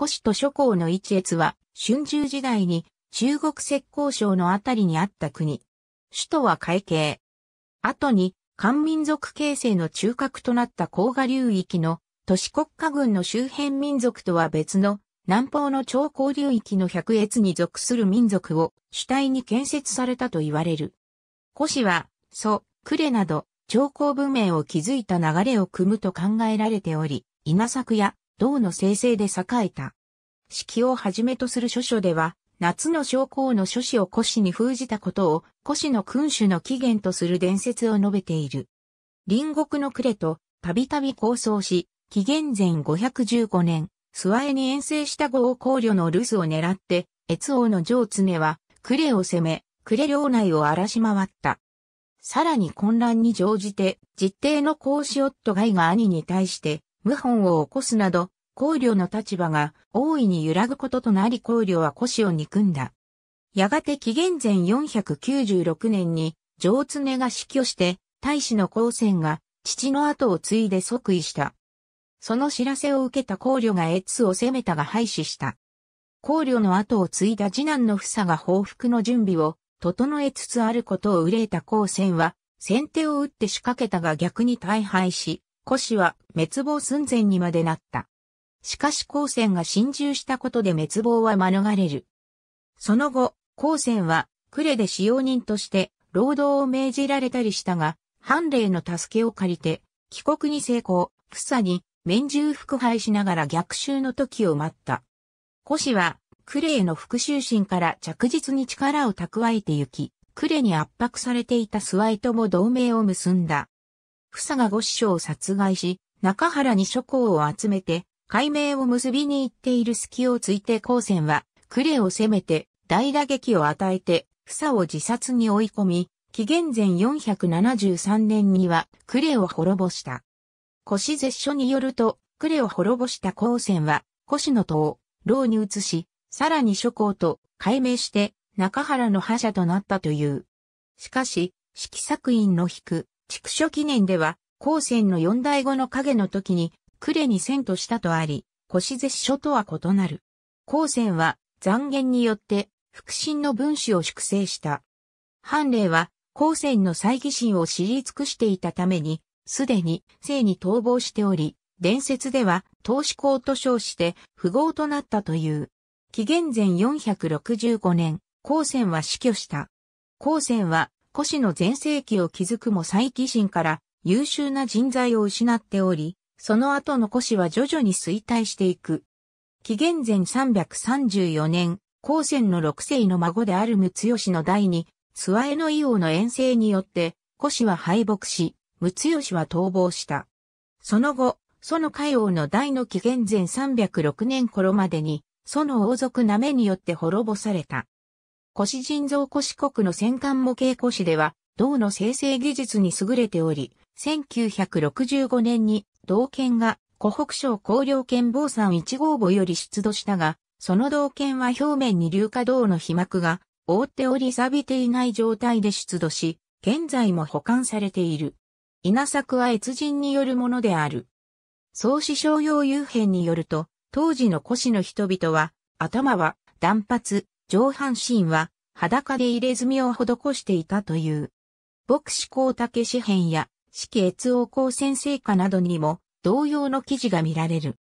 古市と諸侯の一越は、春秋時代に中国浙江省のあたりにあった国。首都は海景。後に、漢民族形成の中核となった甲賀流域の都市国家軍の周辺民族とは別の南方の超高流域の百越に属する民族を主体に建設されたと言われる。古市は、祖、呉など、長江文明を築いた流れを組むと考えられており、稲作や銅の生成で栄えた。四季をはじめとする諸書では、夏の将校の諸子を古史に封じたことを古史の君主の起源とする伝説を述べている。隣国の呉とたびたび構想し、紀元前515年、諏訪江に遠征した豪を考慮の留守を狙って、越王の城常は呉を攻め、呉領内を荒らし回った。さらに混乱に乗じて、実定の孔子夫がイが兄に対して、謀反を起こすなど、公領の立場が大いに揺らぐこととなり公領は腰を憎んだ。やがて紀元前496年に、上常が死去して、大使の光線が父の後を継いで即位した。その知らせを受けた公領が越を攻めたが廃止した。公領の後を継いだ次男の房が報復の準備を整えつつあることを憂えた光線は、先手を打って仕掛けたが逆に大敗し、古氏は滅亡寸前にまでなった。しかし光線が侵入したことで滅亡は免れる。その後、光線は呉で使用人として労働を命じられたりしたが、判例の助けを借りて、帰国に成功、サに免従腹敗しながら逆襲の時を待った。古氏は、クレイの復讐心から着実に力を蓄えてゆき、クレに圧迫されていたスワイとも同盟を結んだ。房が五師匠を殺害し、中原に諸侯を集めて、解明を結びに行っている隙をついて高専は、呉を攻めて、大打撃を与えて、房を自殺に追い込み、紀元前473年には、呉を滅ぼした。腰絶書によると、呉を滅ぼした高専は、腰の塔、牢に移し、さらに諸侯と解明して、中原の覇者となったという。しかし、色作院の引く、畜書記念では、高専の四代後の影の時に、呉に遷としたとあり、腰絶書とは異なる。高専は、残言によって、腹心の分子を粛清した。判例は、高専の再起心を知り尽くしていたために、すでに、生に逃亡しており、伝説では、投資校と称して、富豪となったという。紀元前465年、高専は死去した。高専は、古市の全盛期を築くも再起心から優秀な人材を失っており、その後の古市は徐々に衰退していく。紀元前334年、高専の六世の孫である陸吉の代に、諏訪の伊王の遠征によって、古市は敗北し、陸吉は逃亡した。その後、その海王の代の紀元前306年頃までに、その王族なめによって滅ぼされた。古市人造古市国の戦艦模型古市では、銅の生成技術に優れており、1965年に銅剣が湖北省工業県坊山1号母より出土したが、その銅剣は表面に硫化銅の被膜が覆っており錆びていない状態で出土し、現在も保管されている。稲作は越人によるものである。創始商用遊編によると、当時の古市の人々は、頭は断髪、上半身は裸で入れ墨を施していたという。牧師光武詩編や四季越王光先生家などにも同様の記事が見られる。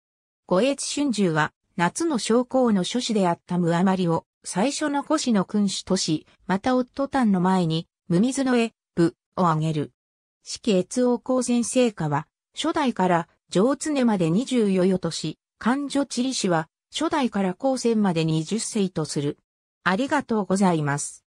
五越春秋は夏の将校の諸子であった無余りを最初の古子の君主とし、また夫丹の前に無水の絵、部を挙げる。四季越王光先生家は初代から上常まで二十余余とし、勘女地理氏は初代から高専まで二十世とする。ありがとうございます。